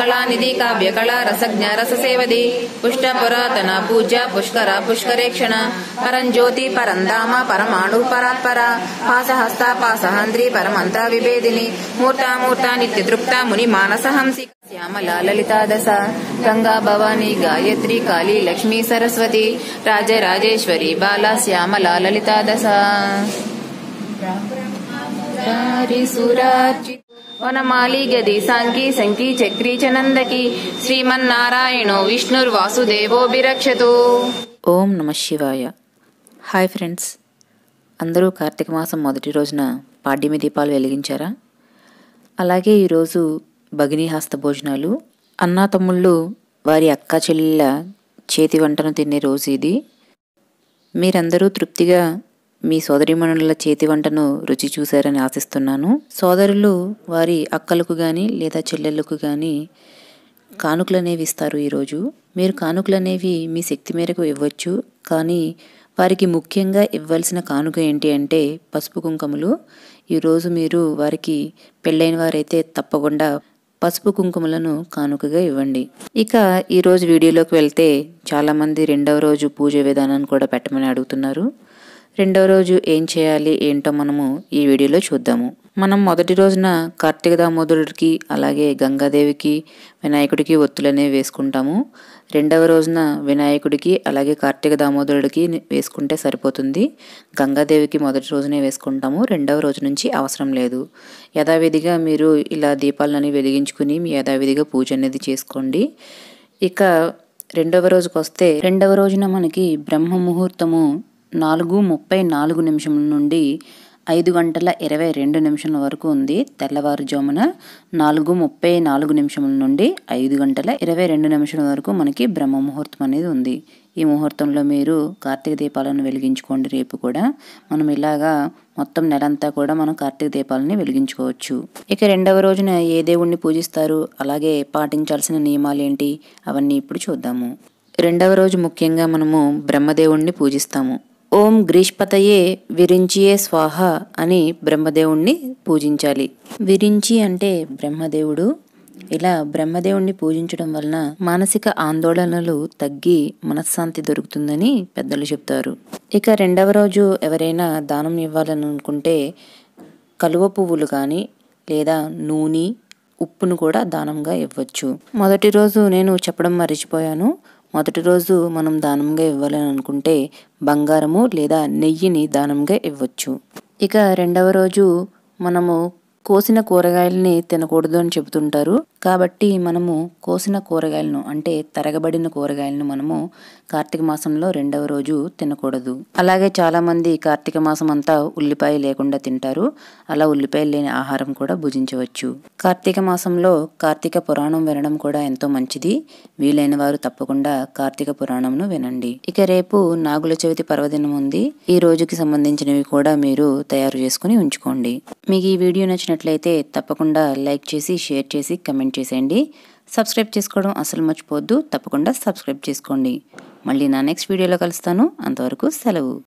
ಕಲಾನಿಧಿ ಕಾವ್ಯ ಕಲಾ ರಸಜ್ಞ ರಸ ಸೇವದಿ ಪುಷ್ಟ ಪುರಾತನ ಪೂಜ್ಯ ಪುಷ್ಕರ ಪುಷ್ಕರೇಕ್ಷಣ ಪರಂಜ್ಯೋತಿ ಪರಂಧಾಮ ಪರಮಾಣು ಪರಾತ್ಪರ ಪಾಸಹಸ್ತ ಪಾಸಹಂದ್ರಿ ಪರಮಂತ್ರ ವಿಭೇದಿನಿ ಮೂರ್ತ ಮೂರ್ತ ನಿತ್ಯ ತೃಪ್ತ ಮುನಿ ಮಾನಸ ಹಂಸಿ ಶ್ಯಾಮಲಾ ಲಲಿತಾ ದಸ ಗಂಗಾ ಭವಾನಿ ಗಾಯತ್ರಿ ಕಾಲಿ ಲಕ್ಷ್ಮೀ ಸರಸ್ವತಿ ರಾಜೇಶ್ವರಿ ಬಾಲ ಶ್ಯಾಮಲಾ ಲಲಿತಾ ದಸ सुरारि सुरार्चि वनमालिगदि साङ्गी सङ्गी चक्री च వాసుదేవో श्रीमन्नारायणो ఓం నమ శివాయ హాయ్ ఫ్రెండ్స్ అందరూ కార్తీక మాసం మొదటి రోజున పాడ్యమి దీపాలు వెలిగించారా అలాగే ఈరోజు భగినీ హస్త భోజనాలు అన్నా తమ్ముళ్ళు వారి అక్క చెల్లెళ్ళ చేతి వంటను తినే రోజు ఇది మీరందరూ తృప్తిగా మీ సోదరిమణుల చేతి వంటను రుచి చూశారని ఆశిస్తున్నాను సోదరులు వారి అక్కలకు కానీ లేదా చెల్లెళ్ళకు కానీ కానుకలు అనేవి ఇస్తారు ఈరోజు మీరు కానుకలు అనేవి మీ శక్తి మేరకు ఇవ్వచ్చు కానీ వారికి ముఖ్యంగా ఇవ్వాల్సిన కానుక ఏంటి అంటే పసుపు కుంకుమలు ఈరోజు మీరు వారికి పెళ్ళైన వారైతే తప్పకుండా పసుపు కుంకుమలను కానుకగా ఇవ్వండి ఇక ఈరోజు వీడియోలోకి వెళ్తే చాలామంది రెండవ రోజు పూజ విధానాన్ని కూడా పెట్టమని అడుగుతున్నారు రెండో రోజు ఏం చేయాలి ఏంటో మనము ఈ వీడియోలో చూద్దాము మనం మొదటి రోజున కార్తీక దామోదరుడికి అలాగే గంగాదేవికి వినాయకుడికి ఒత్తులనే వేసుకుంటాము రెండవ రోజున వినాయకుడికి అలాగే కార్తీక దామోదరుడికి వేసుకుంటే సరిపోతుంది గంగాదేవికి మొదటి రోజునే వేసుకుంటాము రెండవ రోజు నుంచి అవసరం లేదు యథావిధిగా మీరు ఇలా దీపాలను వెలిగించుకుని మీ యథావిధిగా పూజ అనేది చేసుకోండి ఇక రెండవ రోజుకు వస్తే రెండవ రోజున మనకి బ్రహ్మ ముహూర్తము నాలుగు ముప్పై నాలుగు నిమిషముల నుండి ఐదు గంటల ఇరవై రెండు నిమిషాల వరకు ఉంది తెల్లవారుజామున నాలుగు ముప్పై నాలుగు నిమిషముల నుండి ఐదు గంటల ఇరవై రెండు నిమిషం వరకు మనకి బ్రహ్మ ముహూర్తం అనేది ఉంది ఈ ముహూర్తంలో మీరు కార్తీక దీపాలను వెలిగించుకోండి రేపు కూడా మనం ఇలాగా మొత్తం నెలంతా కూడా మనం కార్తీక దీపాలని వెలిగించుకోవచ్చు ఇక రెండవ రోజున ఏ దేవుణ్ణి పూజిస్తారు అలాగే పాటించాల్సిన నియమాలు ఏంటి అవన్నీ ఇప్పుడు చూద్దాము రెండవ రోజు ముఖ్యంగా మనము బ్రహ్మదేవుణ్ణి పూజిస్తాము ఓం గ్రీష్పతయే విరించియే స్వాహ అని బ్రహ్మదేవుణ్ణి పూజించాలి విరించి అంటే బ్రహ్మదేవుడు ఇలా బ్రహ్మదేవుణ్ణి పూజించడం వలన మానసిక ఆందోళనలు తగ్గి మనశ్శాంతి దొరుకుతుందని పెద్దలు చెప్తారు ఇక రెండవ రోజు ఎవరైనా దానం ఇవ్వాలని అనుకుంటే కలువ పువ్వులు కానీ లేదా నూనె ఉప్పును కూడా దానంగా ఇవ్వచ్చు మొదటి రోజు నేను చెప్పడం మర్చిపోయాను మొదటి రోజు మనం దానంగా ఇవ్వాలని అనుకుంటే బంగారము లేదా నెయ్యిని దానంగా ఇవ్వచ్చు ఇక రెండవ రోజు మనము కోసిన కూరగాయలని తినకూడదు అని చెబుతుంటారు కాబట్టి మనము కోసిన కూరగాయలను అంటే తరగబడిన కూరగాయలను మనము కార్తీక మాసంలో రెండవ రోజు తినకూడదు అలాగే చాలామంది కార్తీక మాసం అంతా ఉల్లిపాయ లేకుండా తింటారు అలా ఉల్లిపాయ లేని ఆహారం కూడా భుజించవచ్చు కార్తీక మాసంలో కార్తీక పురాణం వినడం కూడా ఎంతో మంచిది వీలైన వారు తప్పకుండా కార్తీక పురాణంను వినండి ఇక రేపు నాగుల చవితి పర్వదినం ఉంది ఈ రోజుకి సంబంధించినవి కూడా మీరు తయారు చేసుకుని ఉంచుకోండి మీకు ఈ వీడియో నచ్చిన నచ్చినట్లయితే తప్పకుండా లైక్ చేసి షేర్ చేసి కమెంట్ చేసేయండి సబ్స్క్రైబ్ చేసుకోవడం అసలు మర్చిపోవద్దు తప్పకుండా సబ్స్క్రైబ్ చేసుకోండి మళ్ళీ నా నెక్స్ట్ వీడియోలో కలుస్తాను అంతవరకు సెలవు